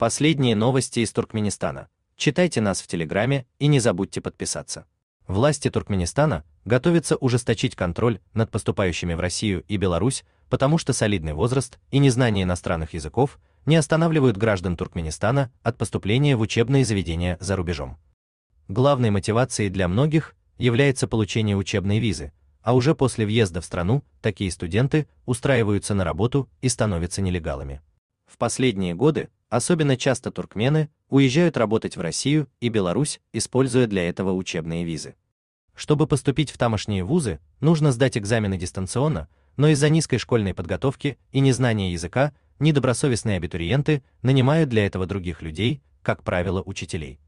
Последние новости из Туркменистана. Читайте нас в Телеграме и не забудьте подписаться. Власти Туркменистана готовятся ужесточить контроль над поступающими в Россию и Беларусь, потому что солидный возраст и незнание иностранных языков не останавливают граждан Туркменистана от поступления в учебные заведения за рубежом. Главной мотивацией для многих является получение учебной визы, а уже после въезда в страну такие студенты устраиваются на работу и становятся нелегалами. В последние годы особенно часто туркмены уезжают работать в Россию и Беларусь, используя для этого учебные визы. Чтобы поступить в тамошние вузы, нужно сдать экзамены дистанционно, но из-за низкой школьной подготовки и незнания языка недобросовестные абитуриенты нанимают для этого других людей, как правило, учителей.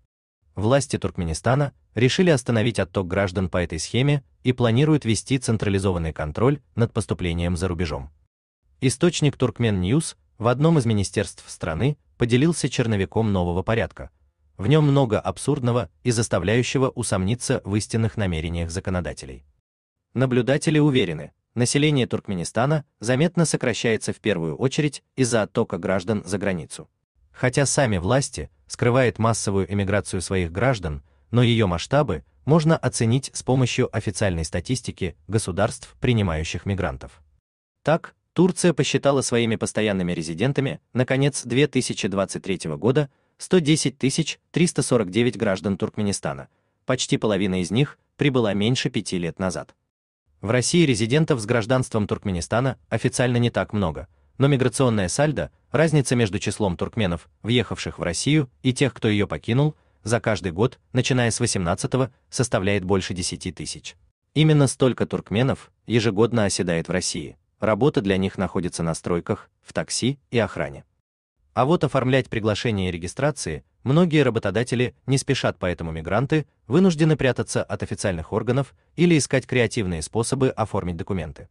Власти Туркменистана решили остановить отток граждан по этой схеме и планируют вести централизованный контроль над поступлением за рубежом. Источник Туркмен Ньюс в одном из министерств страны поделился черновиком нового порядка. В нем много абсурдного и заставляющего усомниться в истинных намерениях законодателей. Наблюдатели уверены, население Туркменистана заметно сокращается в первую очередь из-за оттока граждан за границу. Хотя сами власти скрывают массовую эмиграцию своих граждан, но ее масштабы можно оценить с помощью официальной статистики государств, принимающих мигрантов. Так, Турция посчитала своими постоянными резидентами на конец 2023 года 110 349 граждан Туркменистана, почти половина из них прибыла меньше пяти лет назад. В России резидентов с гражданством Туркменистана официально не так много, но миграционная сальдо, разница между числом туркменов, въехавших в Россию, и тех, кто ее покинул, за каждый год, начиная с 18 составляет больше 10 тысяч. Именно столько туркменов ежегодно оседает в России. Работа для них находится на стройках, в такси и охране. А вот оформлять приглашение и регистрации многие работодатели не спешат, поэтому мигранты вынуждены прятаться от официальных органов или искать креативные способы оформить документы.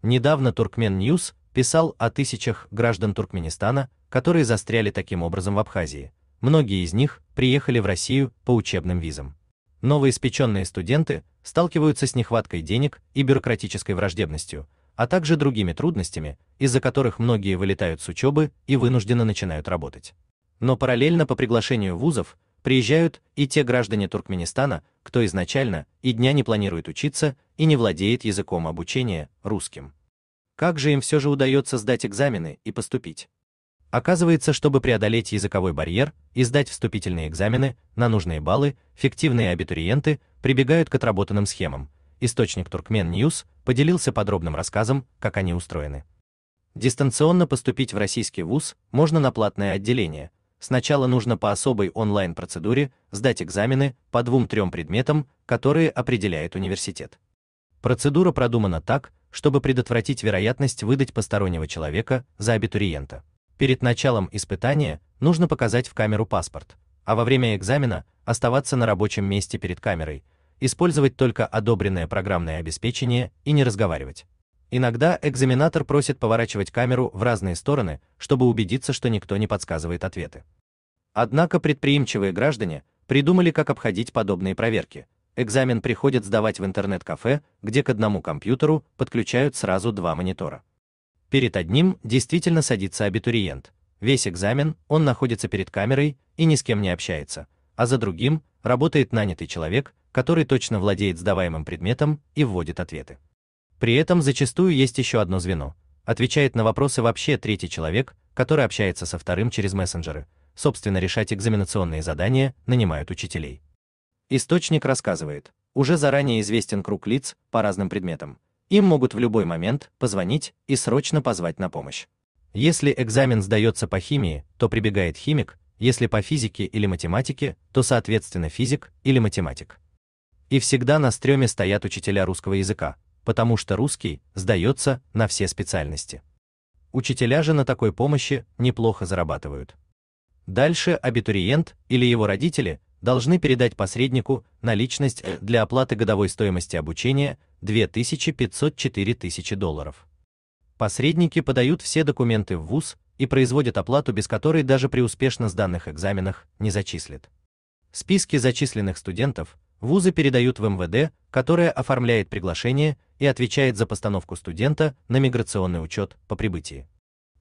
Недавно Туркмен Ньюс писал о тысячах граждан Туркменистана, которые застряли таким образом в Абхазии. Многие из них приехали в Россию по учебным визам. Новоиспеченные студенты сталкиваются с нехваткой денег и бюрократической враждебностью, а также другими трудностями, из-за которых многие вылетают с учебы и вынужденно начинают работать. Но параллельно по приглашению вузов приезжают и те граждане Туркменистана, кто изначально и дня не планирует учиться и не владеет языком обучения русским. Как же им все же удается сдать экзамены и поступить? Оказывается, чтобы преодолеть языковой барьер и сдать вступительные экзамены на нужные баллы, фиктивные абитуриенты прибегают к отработанным схемам, источник Туркмен News поделился подробным рассказом, как они устроены. Дистанционно поступить в российский вуз можно на платное отделение. Сначала нужно по особой онлайн-процедуре сдать экзамены по двум-трем предметам, которые определяет университет. Процедура продумана так, чтобы предотвратить вероятность выдать постороннего человека за абитуриента. Перед началом испытания нужно показать в камеру паспорт, а во время экзамена оставаться на рабочем месте перед камерой, использовать только одобренное программное обеспечение и не разговаривать. Иногда экзаменатор просит поворачивать камеру в разные стороны, чтобы убедиться, что никто не подсказывает ответы. Однако предприимчивые граждане придумали, как обходить подобные проверки. Экзамен приходят сдавать в интернет-кафе, где к одному компьютеру подключают сразу два монитора. Перед одним действительно садится абитуриент. Весь экзамен он находится перед камерой и ни с кем не общается, а за другим работает нанятый человек, который точно владеет сдаваемым предметом и вводит ответы. При этом зачастую есть еще одно звено. Отвечает на вопросы вообще третий человек, который общается со вторым через мессенджеры. Собственно, решать экзаменационные задания нанимают учителей. Источник рассказывает, уже заранее известен круг лиц по разным предметам. Им могут в любой момент позвонить и срочно позвать на помощь. Если экзамен сдается по химии, то прибегает химик, если по физике или математике, то соответственно физик или математик. И всегда на стреме стоят учителя русского языка, потому что русский сдается на все специальности. Учителя же на такой помощи неплохо зарабатывают. Дальше абитуриент или его родители должны передать посреднику наличность э, для оплаты годовой стоимости обучения 2504 тысячи долларов. Посредники подают все документы в ВУЗ и производят оплату, без которой даже при успешно сданных экзаменах не зачислят. Списки зачисленных студентов вузы передают в МВД, которое оформляет приглашение и отвечает за постановку студента на миграционный учет по прибытии.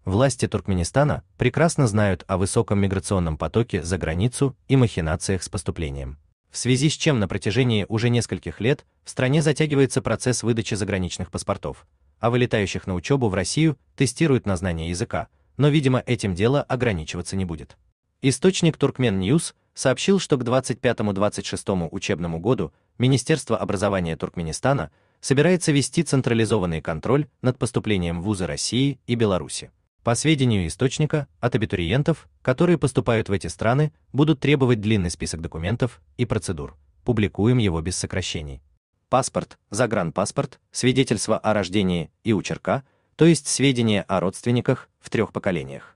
Власти Туркменистана прекрасно знают о высоком миграционном потоке за границу и махинациях с поступлением. В связи с чем на протяжении уже нескольких лет в стране затягивается процесс выдачи заграничных паспортов, а вылетающих на учебу в Россию тестируют на знание языка, но, видимо, этим дело ограничиваться не будет. Источник Туркмен Ньюс сообщил, что к 25-26 учебному году Министерство образования Туркменистана собирается вести централизованный контроль над поступлением в вузы России и Беларуси. По сведению источника, от абитуриентов, которые поступают в эти страны, будут требовать длинный список документов и процедур. Публикуем его без сокращений. Паспорт, загранпаспорт, свидетельство о рождении и учерка, то есть сведения о родственниках в трех поколениях.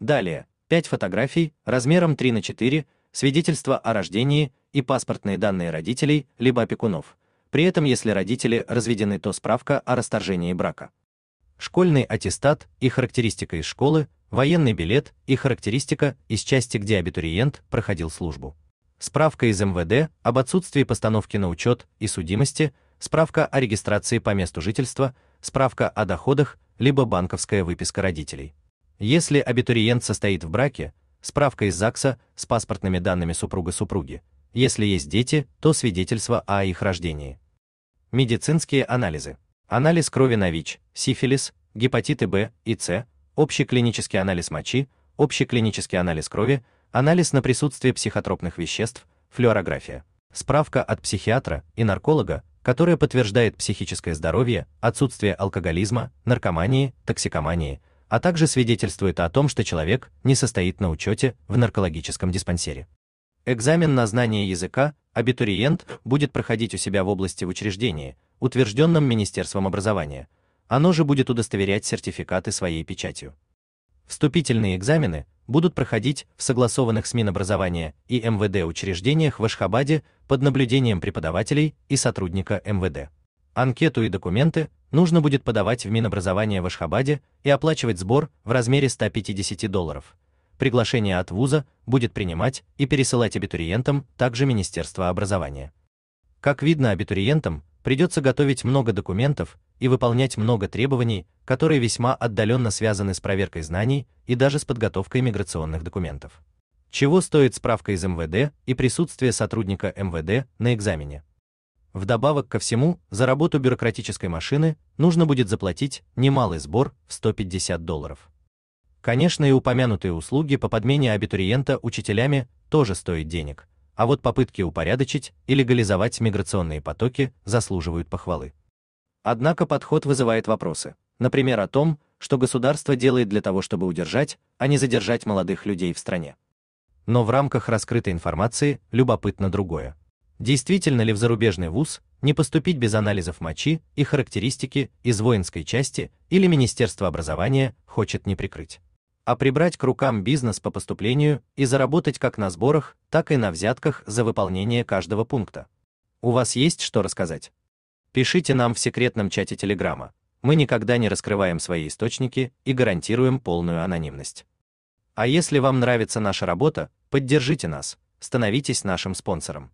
Далее, 5 фотографий размером 3 на 4 свидетельство о рождении и паспортные данные родителей либо опекунов. При этом, если родители разведены, то справка о расторжении брака. Школьный аттестат и характеристика из школы, военный билет и характеристика из части, где абитуриент проходил службу. Справка из МВД об отсутствии постановки на учет и судимости, справка о регистрации по месту жительства, справка о доходах, либо банковская выписка родителей. Если абитуриент состоит в браке, справка из ЗАГСа с паспортными данными супруга-супруги, если есть дети, то свидетельство о их рождении. Медицинские анализы. Анализ крови на ВИЧ, сифилис, гепатиты В и С, общий клинический анализ мочи, общий клинический анализ крови, анализ на присутствие психотропных веществ, флюорография. Справка от психиатра и нарколога, которая подтверждает психическое здоровье, отсутствие алкоголизма, наркомании, токсикомании, а также свидетельствует о том, что человек не состоит на учете в наркологическом диспансере. Экзамен на знание языка абитуриент будет проходить у себя в области в учреждении, утвержденном Министерством образования. Оно же будет удостоверять сертификаты своей печатью. Вступительные экзамены будут проходить в согласованных с Минобразования и МВД учреждениях в Ашхабаде под наблюдением преподавателей и сотрудника МВД. Анкету и документы нужно будет подавать в Минобразование в Ашхабаде и оплачивать сбор в размере 150 долларов. Приглашение от вуза будет принимать и пересылать абитуриентам также Министерство образования. Как видно, абитуриентам придется готовить много документов и выполнять много требований, которые весьма отдаленно связаны с проверкой знаний и даже с подготовкой миграционных документов. Чего стоит справка из МВД и присутствие сотрудника МВД на экзамене? Вдобавок ко всему, за работу бюрократической машины нужно будет заплатить немалый сбор в 150 долларов. Конечно, и упомянутые услуги по подмене абитуриента учителями тоже стоят денег, а вот попытки упорядочить и легализовать миграционные потоки заслуживают похвалы. Однако подход вызывает вопросы, например, о том, что государство делает для того, чтобы удержать, а не задержать молодых людей в стране. Но в рамках раскрытой информации любопытно другое. Действительно ли в зарубежный вуз не поступить без анализов мочи и характеристики из воинской части или Министерство образования хочет не прикрыть? а прибрать к рукам бизнес по поступлению и заработать как на сборах, так и на взятках за выполнение каждого пункта. У вас есть что рассказать? Пишите нам в секретном чате Телеграма. Мы никогда не раскрываем свои источники и гарантируем полную анонимность. А если вам нравится наша работа, поддержите нас, становитесь нашим спонсором.